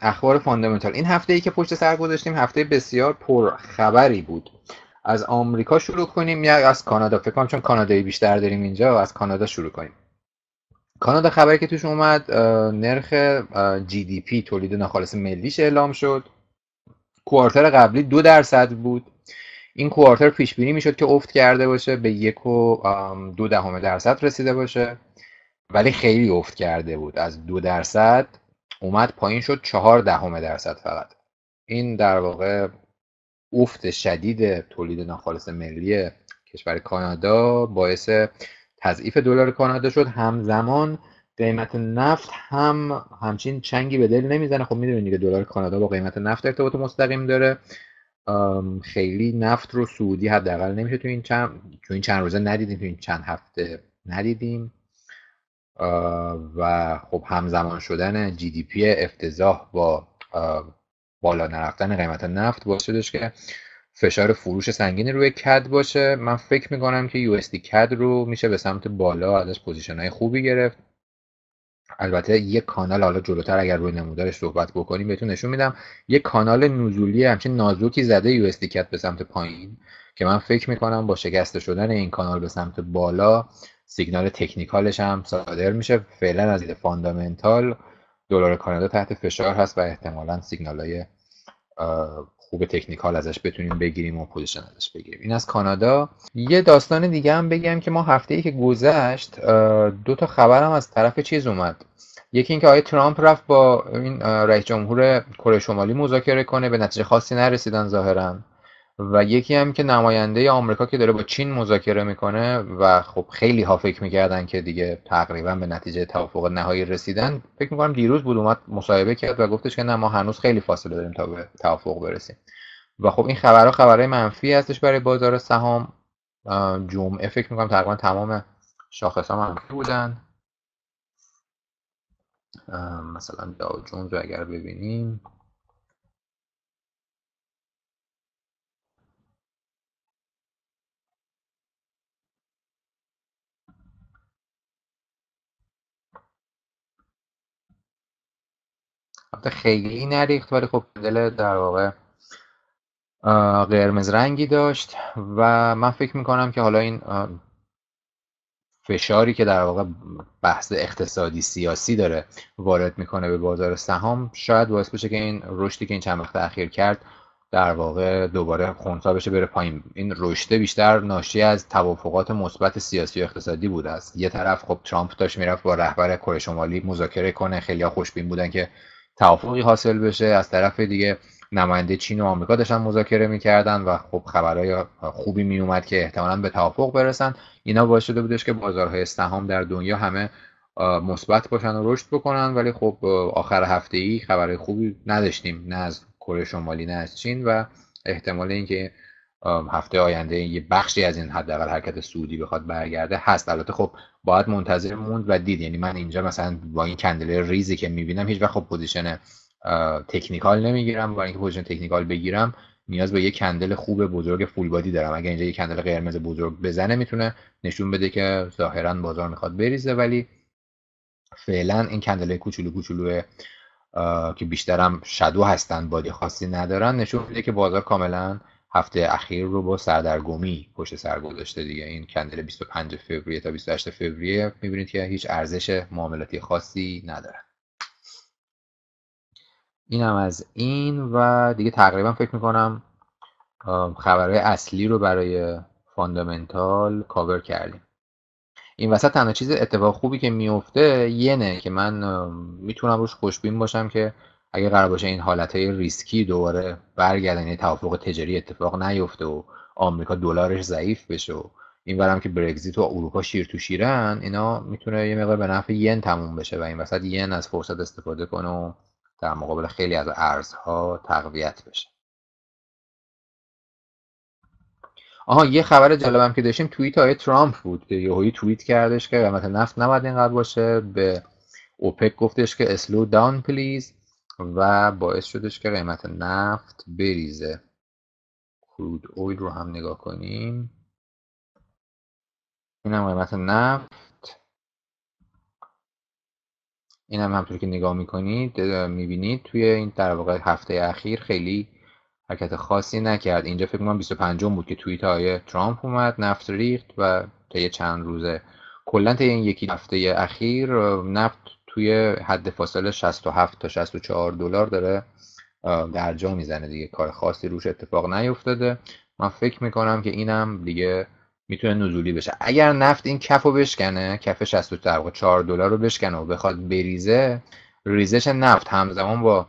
اخبار فاندامنتال این هفته ای که پشت سر گذاشتیم هفته بسیار خبری بود از آمریکا شروع کنیم یا از کانادا فکر کنم چون کانادایی بیشتر داریم اینجا از کانادا شروع کنیم کانادا خبری که توش اومد نرخ جی دی پی تولید ناخالص ملیش اعلام شد کوارتر قبلی دو درصد بود این کوارتر پیش بینی میشد که افت کرده باشه به یک و دو دهم درصد رسیده باشه ولی خیلی افت کرده بود از دو درصد اومد پایین شد چهار دهم درصد فقط این در واقع افت شدید تولید ناخالص ملی کشور کانادا باعث تضعیف دلار کانادا شد همزمان قیمت نفت هم همچین چنگی به دل نمیزنه خب میدونید که دلار کانادا با قیمت نفت ارتباط مستقیم داره خیلی نفت رو سعودی حداقل نمیشه تو این چند تو این چند روزه ندیدیم تو این چند هفته ندیدیم و خب همزمان شدن جی دی پی افتضاح با بالا نرفتن قیمت نفت باعث شدش که فشار فروش سنگینی روی کد باشه من فکر میکنم که یو کد رو میشه به سمت بالا ازش پوزیشن های خوبی گرفت البته یه کانال حالا جلوتر اگر روی نمودارش صحبت بکنیم بهتون نشون میدم یه کانال نزولی همچین نازوکی زده یو کد به سمت پایین که من فکر میکنم با شکسته شدن این کانال به سمت بالا سیگنال تکنیکالش هم صادر میشه فعلا از دید فاندامنتال دلار کانادا تحت فشار هست و احتمالا سیگنال های خوب تکنیکال ازش بتونیم بگیریم و پوزیشن ازش بگیریم این از کانادا یه داستان دیگه هم بگم که ما هفته ای که گذشت دو تا هم از طرف چیز اومد یکی اینکه آقای ترامپ رفت با این رئیس جمهور کره شمالی مذاکره کنه به نتیجه خاصی نرسیدن ظاهرا و یکی هم که نماینده آمریکا که داره با چین مذاکره میکنه و خب خیلی ها فکر میکردن که دیگه تقریبا به نتیجه توافق نهایی رسیدن فکر میکنم دیروز بود اومد مصاحبه کرد و گفتش که نه ما هنوز خیلی فاصله داریم تا به توافق برسیم و خب این خبرها خبرهای منفی هستش برای بازار سهام جمعه فکر میکنم تقریبا تمام شاخص ها منفی بودن مثلا داو جونز اگر ببینیم خیلی نریخت ولی خب دل در واقع قرمز رنگی داشت و من فکر میکنم که حالا این فشاری که در واقع بحث اقتصادی سیاسی داره وارد میکنه به بازار سهام شاید باعث بشه که این رشدی که این چند وقت اخیر کرد در واقع دوباره خونسا بشه بره پایین این رشده بیشتر ناشی از توافقات مثبت سیاسی و اقتصادی بوده است یه طرف خب ترامپ داشت میرفت با رهبر کره شمالی مذاکره کنه خیلی خوشبین بودن که توافقی حاصل بشه از طرف دیگه نماینده چین و آمریکا داشتن مذاکره میکردن و خب خبرهای خوبی میومد که احتمالا به توافق برسن اینا باعث شده بودش که بازارهای سهام در دنیا همه مثبت باشن و رشد بکنن ولی خب آخر هفته ای خبرهای خوبی نداشتیم نه از کره شمالی نه از چین و احتمال اینکه هفته آینده یه بخشی از این حداقل حرکت سعودی بخواد برگرده هست البته خب باید منتظر موند و دید یعنی من اینجا مثلا با این کندل ریزی که میبینم هیچ وقت خب پوزیشن تکنیکال نمیگیرم برای اینکه پوزیشن تکنیکال بگیرم نیاز به یه کندل خوب بزرگ فول بادی دارم اگر اینجا یه کندل قرمز بزرگ بزنه میتونه نشون بده که ظاهرا بازار میخواد بریزه ولی فعلا این کندل کوچولو کوچولو که بیشترم شدو هستن بادی خاصی ندارن نشون میده که بازار کاملا هفته اخیر رو با سردرگمی پشت سر گذاشته دیگه این کندل 25 فوریه تا 28 فوریه میبینید که هیچ ارزش معاملاتی خاصی نداره این هم از این و دیگه تقریبا فکر میکنم خبرهای اصلی رو برای فاندامنتال کاور کردیم این وسط تنها چیز اتفاق خوبی که میفته ینه که من میتونم روش خوشبین باشم که اگه قرار باشه این حالت های ریسکی دوباره برگردن یعنی توافق تجاری اتفاق نیفته و آمریکا دلارش ضعیف بشه و این برم که برگزیت و اروپا شیر تو شیرن اینا میتونه یه مقدار به نفع ین تموم بشه و این وسط ین از فرصت استفاده کنه و در مقابل خیلی از ارزها تقویت بشه آها یه خبر جالبم که داشتیم توییت های ترامپ بود که یهویی توییت کردش که قیمت نفت نباید اینقدر باشه به اوپک گفتش که اسلو داون پلیز و باعث شدش که قیمت نفت بریزه کرود اویل رو هم نگاه کنیم این هم قیمت نفت این هم همطور که نگاه میکنید میبینید توی این در واقع هفته اخیر خیلی حرکت خاصی نکرد اینجا فکر کنم 25 بود که توییت های ترامپ اومد نفت ریخت و طی چند روزه کلا طی این یکی هفته اخیر نفت توی حد فاصله 67 تا 64 دلار داره در جا میزنه دیگه کار خاصی روش اتفاق نیفتاده من فکر میکنم که اینم دیگه میتونه نزولی بشه اگر نفت این کف رو بشکنه کف 64 دلار رو بشکنه و بخواد بریزه ریزش نفت همزمان با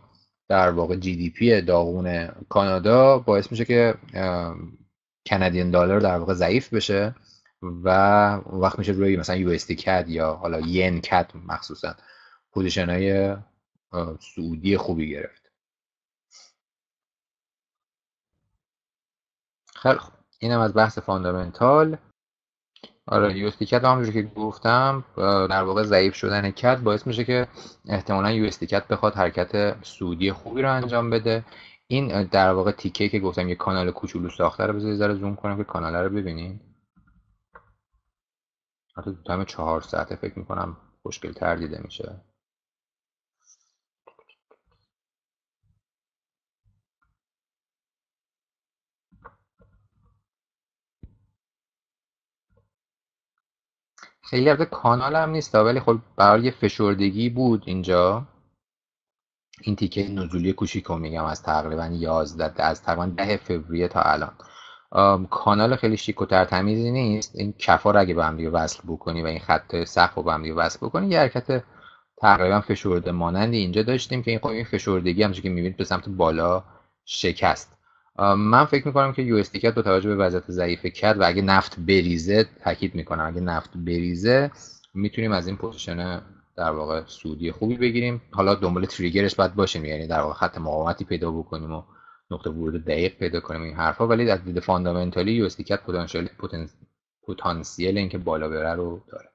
در واقع جی دی پی داغون کانادا باعث میشه که کندین دلار در واقع ضعیف بشه و وقت میشه روی مثلا یو کد یا حالا ین کد مخصوصا پوزیشن های سعودی خوبی گرفت خیلی خوب اینم از بحث فاندامنتال آره یو کد همونجور که گفتم در واقع ضعیف شدن کد باعث میشه که احتمالا یو کد بخواد حرکت سعودی خوبی رو انجام بده این در واقع تیکه که گفتم یه کانال کوچولو ساخته رو بذارید ذره زوم کنم که کانال رو ببینید حتی تو تایم چهار ساعته فکر میکنم خوشگل تر دیده میشه خیلی البته کانال هم نیست ولی خب برای یه فشردگی بود اینجا این تیکه نزولی کوچیک رو میگم از تقریبا 11 از تقریبا 10 فوریه تا الان کانال خیلی شیک و ترتمیزی نیست این کفا رو اگه به هم دیگه وصل بکنی و این خط سقف رو به هم دیگه وصل بکنی یه حرکت تقریبا فشرده مانندی اینجا داشتیم که این خب این فشردگی همونجوری که میبینید به سمت بالا شکست من فکر میکنم که یو اس با توجه به وضعیت ضعیف کد و اگه نفت بریزه تاکید میکنم اگه نفت بریزه میتونیم از این پوزیشن در واقع سودی خوبی بگیریم حالا دنبال تریگرش باید باشیم یعنی در واقع خط مقاومتی پیدا بکنیم و نقطه ورود دقیق پیدا کنیم این حرفا ولی از دید فاندامنتالی یو کت پتانسیل پتانسیل اینکه بالا بره رو داره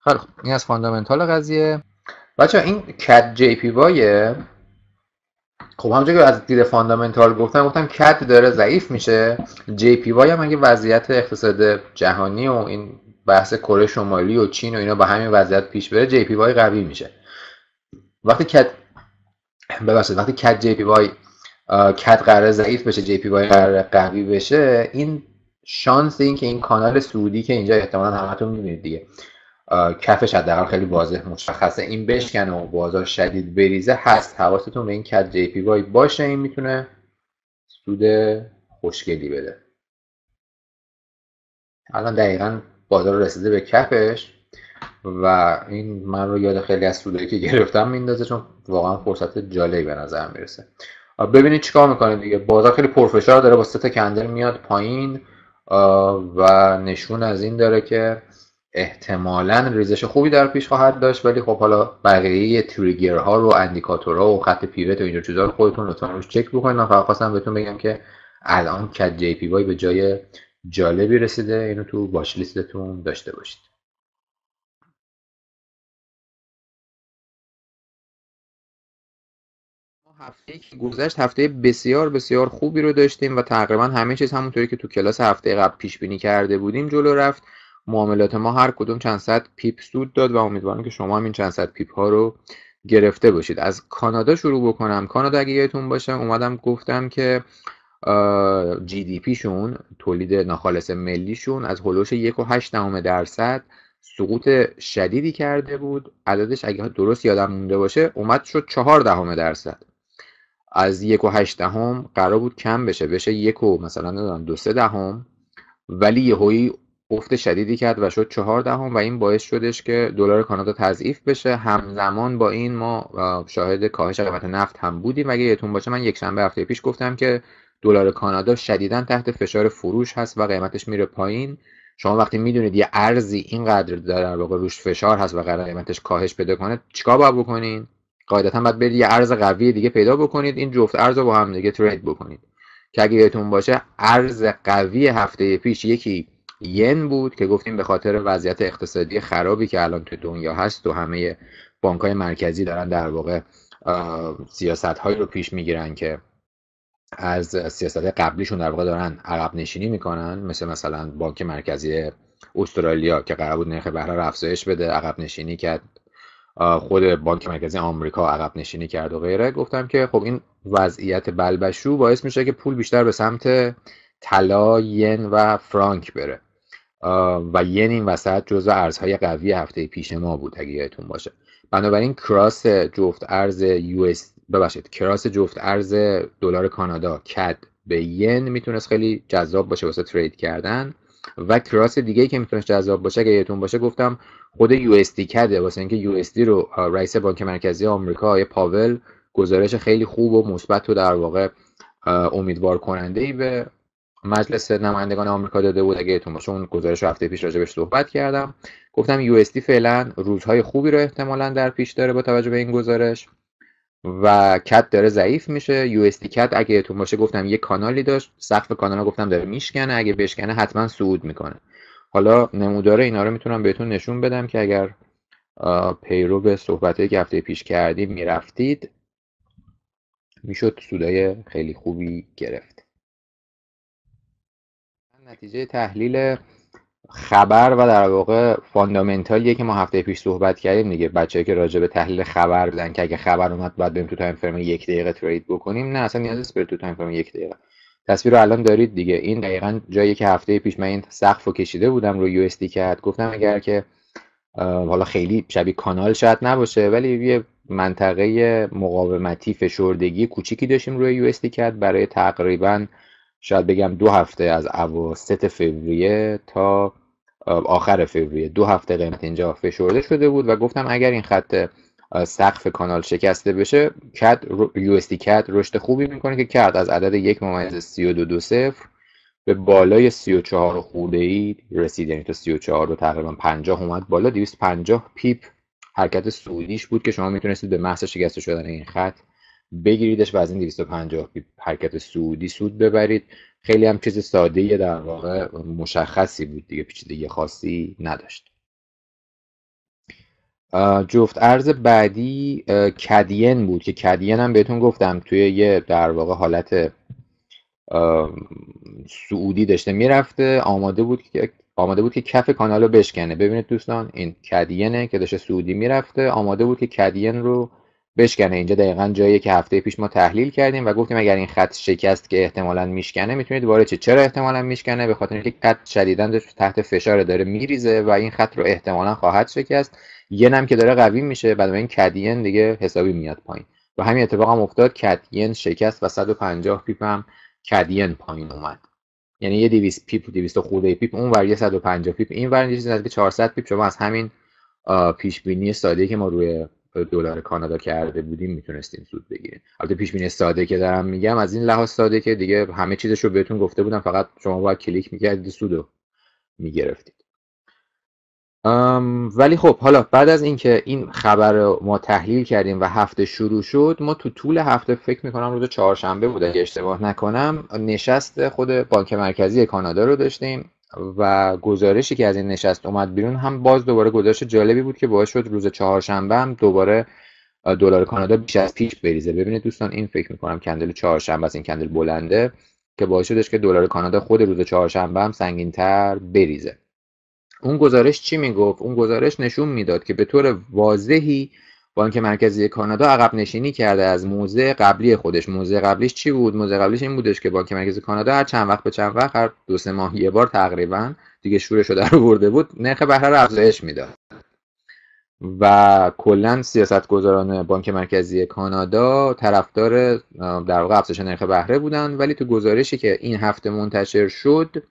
خب, خب، این از فاندامنتال قضیه بچه این کد جی پی وایه خب همونجوری که از دید فاندامنتال گفتم گفتم کد داره ضعیف میشه جی پی وای هم اگه وضعیت اقتصاد جهانی و این بحث کره شمالی و چین و اینا با همین وضعیت پیش بره جی پی وای قوی میشه وقتی کد وقتی کد جی پی وای کت قرار ضعیف بشه جی پی قرار قوی بشه این شانس این که این کانال سعودی که اینجا احتمالا همتون میبینید دیگه کفش حداقل خیلی واضح مشخصه این بشکنه و بازار شدید بریزه هست حواستون به این کت جی پی وای باشه این میتونه سود خوشگلی بده الان دقیقا بازار رسیده به کفش و این من رو یاد خیلی از سودایی که گرفتم میندازه چون واقعا فرصت جالبی به نظر میرسه ببینید چیکار میکنه دیگه بازار خیلی پرفشار داره با سه تا کندل میاد پایین و نشون از این داره که احتمالا ریزش خوبی در پیش خواهد داشت ولی خب حالا بقیه تریگرها رو اندیکاتورها و خط پیوت و اینجور چیزا رو خودتون لطفا روش چک بکنید من فقط خواستم بهتون بگم که الان کد جی پی وای به جای جالبی رسیده اینو تو باش لیستتون داشته باشید هفته که گذشت هفته بسیار بسیار خوبی رو داشتیم و تقریبا همه چیز همونطوری که تو کلاس هفته قبل پیش بینی کرده بودیم جلو رفت معاملات ما هر کدوم چند صد پیپ سود داد و امیدوارم که شما هم این چند صد پیپ ها رو گرفته باشید از کانادا شروع بکنم کانادا اگه یادتون باشه اومدم گفتم که جی دی شون تولید ناخالص شون از هلوش 1.8 درصد سقوط شدیدی کرده بود عددش اگه درست یادم مونده باشه اومد شد چهار دهم درصد از یک و هشت دهم قرار بود کم بشه بشه یک و مثلا ندارم دو سه دهم ولی هایی افت شدیدی کرد و شد چهار دهم و این باعث شدش که دلار کانادا تضعیف بشه همزمان با این ما شاهد کاهش قیمت نفت هم بودیم اگه یادتون باشه من یک شنبه هفته پیش گفتم که دلار کانادا شدیدا تحت فشار فروش هست و قیمتش میره پایین شما وقتی میدونید یه ارزی اینقدر در واقع روش فشار هست و قرار قیمتش کاهش پیدا کنه چیکار باید بکنین قاعدتا باید برید یه ارز قوی دیگه پیدا بکنید این جفت ارز رو با هم دیگه ترید بکنید که اگه یادتون باشه ارز قوی هفته پیش یکی ین بود که گفتیم به خاطر وضعیت اقتصادی خرابی که الان تو دنیا هست و همه بانک های مرکزی دارن در واقع سیاست رو پیش میگیرن که از سیاست قبلیشون در واقع دارن عقب نشینی میکنن مثل مثلا بانک مرکزی استرالیا که قرار بود نرخ بهره رو افزایش بده عقب نشینی کرد خود بانک مرکزی آمریکا عقب نشینی کرد و غیره گفتم که خب این وضعیت بلبشو باعث میشه که پول بیشتر به سمت طلا ین و فرانک بره و ین این وسط جزء ارزهای قوی هفته پیش ما بود اگه یادتون باشه بنابراین کراس جفت ارز یو ببخشید کراس جفت ارز دلار کانادا کد به ین میتونست خیلی جذاب باشه واسه ترید کردن و کراس دیگه که میتونه جذاب باشه اگه یادتون باشه گفتم خود یو اس دی کده واسه اینکه یو اس دی رو رئیس بانک مرکزی آمریکا یه پاول گزارش خیلی خوب و مثبت و در واقع امیدوار کننده ای به مجلس نمایندگان آمریکا داده بود اگه یادتون باشه اون گزارش هفته پیش بهش صحبت کردم گفتم یو اس دی فعلا روزهای خوبی رو احتمالا در پیش داره با توجه به این گزارش و کت داره ضعیف میشه یو اس کت اگه تو باشه گفتم یه کانالی داشت سقف کانال گفتم داره میشکنه اگه بشکنه حتما صعود میکنه حالا نمودار اینا رو میتونم بهتون نشون بدم که اگر پیرو به صحبته که هفته پیش کردیم میرفتید میشد سودای خیلی خوبی گرفت نتیجه تحلیل خبر و در واقع فاندامنتالیه که ما هفته پیش صحبت کردیم دیگه بچه‌ای که راجع به تحلیل خبر بودن که اگه خبر اومد بعد بریم تو تایم فریم یک دقیقه ترید بکنیم نه اصلا نیاز نیست برای تو تایم فریم یک دقیقه تصویر رو الان دارید دیگه این دقیقا جایی که هفته پیش من این سقف رو کشیده بودم رو یو کرد گفتم اگر که حالا خیلی شبیه کانال شاید نباشه ولی یه منطقه مقاومتی فشردگی کوچیکی داشتیم روی یو کرد برای تقریبا شاید بگم دو هفته از اواسط فوریه تا آخر فوریه دو هفته قیمت اینجا فشرده شده بود و گفتم اگر این خط سقف کانال شکسته بشه کد یو اس کد رشد خوبی میکنه که کد از عدد یک ممیز سی صفر به بالای 34 خورده ای رسید یعنی تا 34 و تقریبا 50 اومد بالا 250 پیپ حرکت سودیش بود که شما میتونستید به محض شکسته شدن این خط بگیریدش و از این 250 حرکت سعودی سود ببرید خیلی هم چیز ساده در واقع مشخصی بود دیگه پیچیدگی خاصی نداشت جفت ارز بعدی کدین بود که کدین هم بهتون گفتم توی یه در واقع حالت سعودی داشته میرفته آماده بود که آماده بود که کف کانال رو بشکنه ببینید دوستان این کدینه که داشته سعودی میرفته آماده بود که کدین رو بشکنه اینجا دقیقا جایی که هفته پیش ما تحلیل کردیم و گفتیم اگر این خط شکست که احتمالا میشکنه میتونید وارد چه چرا احتمالا میشکنه به خاطر اینکه خط شدیدا تحت فشار داره میریزه و این خط رو احتمالا خواهد شکست یه نم که داره قوی میشه بعد این کدین دیگه حسابی میاد پایین و همین اتفاق هم افتاد کدین شکست و 150 پیپ هم کدین پایین اومد یعنی یه 200 پیپ 200 خورده پیپ اون ور 150 پیپ این ور چیزی نزدیک 400 پیپ شما از همین پیش بینی ساده که ما روی دلار کانادا کرده بودیم میتونستیم سود بگیریم البته پیش بینی ساده که دارم میگم از این لحاظ ساده که دیگه همه چیزش رو بهتون گفته بودم فقط شما باید کلیک میکردید سودو میگرفتید ولی خب حالا بعد از اینکه این خبر رو ما تحلیل کردیم و هفته شروع شد ما تو طول هفته فکر میکنم روز چهارشنبه بوده اگه اشتباه نکنم نشست خود بانک مرکزی کانادا رو داشتیم و گزارشی که از این نشست اومد بیرون هم باز دوباره گزارش جالبی بود که باعث شد روز چهارشنبه هم دوباره دلار کانادا بیش از پیش بریزه ببینید دوستان این فکر میکنم کندل چهارشنبه از این کندل بلنده که باعث شدش که دلار کانادا خود روز چهارشنبه هم تر بریزه اون گزارش چی میگفت اون گزارش نشون میداد که به طور واضحی بانک مرکزی کانادا عقب نشینی کرده از موزه قبلی خودش موزه قبلیش چی بود موزه قبلیش این بودش که بانک مرکزی کانادا هر چند وقت به چند وقت هر دو سه ماه یه بار تقریبا دیگه شده رو در برده بود نرخ بهره رو افزایش میداد و کلا گذاران بانک مرکزی کانادا طرفدار در واقع افزایش نرخ بهره بودن ولی تو گزارشی که این هفته منتشر شد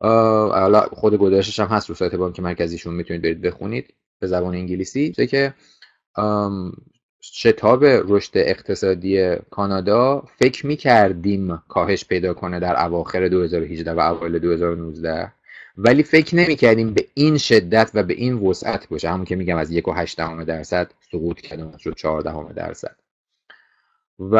حالا خود گزارشش هم هست رو سایت بانک مرکزیشون میتونید برید بخونید به زبان انگلیسی که شتاب رشد اقتصادی کانادا فکر می کردیم کاهش پیدا کنه در اواخر 2018 و اوایل 2019 ولی فکر نمی کردیم به این شدت و به این وسعت باشه همون که میگم از یک و درصد سقوط کرده شد چهار درصد و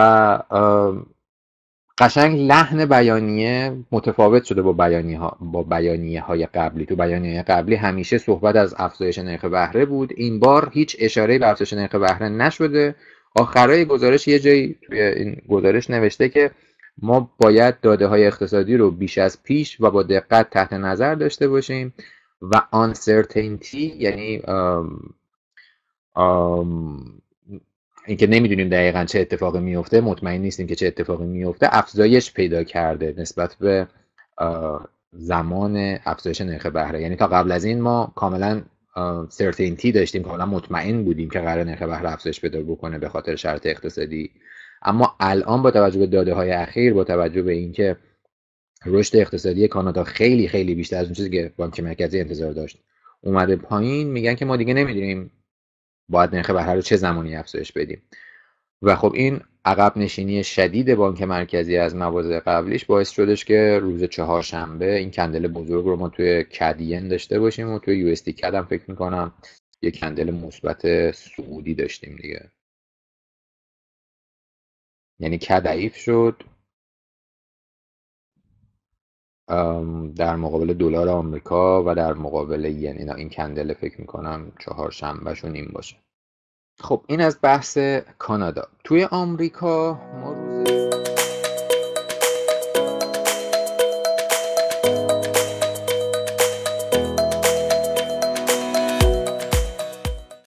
قشنگ لحن بیانیه متفاوت شده با بیانیه, با بیانیه های قبلی تو بیانیه قبلی همیشه صحبت از افزایش نرخ بهره بود این بار هیچ اشاره به افزایش نرخ بهره نشده آخرای گزارش یه جایی توی این گزارش نوشته که ما باید داده های اقتصادی رو بیش از پیش و با دقت تحت نظر داشته باشیم و uncertainty یعنی آم اینکه نمیدونیم دقیقا چه اتفاقی میفته مطمئن نیستیم که چه اتفاقی میفته افزایش پیدا کرده نسبت به زمان افزایش نرخ بهره یعنی تا قبل از این ما کاملا سرتینتی داشتیم کاملا مطمئن بودیم که قرار نرخ بهره افزایش پیدا بکنه به خاطر شرط اقتصادی اما الان با توجه به داده های اخیر با توجه به اینکه رشد اقتصادی کانادا خیلی خیلی بیشتر از اون چیزی که بانک مرکزی انتظار داشت اومده پایین میگن که ما دیگه نمیدونیم باید نرخ بهره رو چه زمانی افزایش بدیم و خب این عقب نشینی شدید بانک مرکزی از مواضع قبلیش باعث شدش که روز چهارشنبه این کندل بزرگ رو ما توی کدین داشته باشیم و توی یو اس کد هم فکر میکنم یه کندل مثبت سعودی داشتیم دیگه یعنی کد ضعیف شد در مقابل دلار آمریکا و در مقابل ین این کندل فکر میکنم چهار شنبهشون این باشه خب این از بحث کانادا توی آمریکا ما روز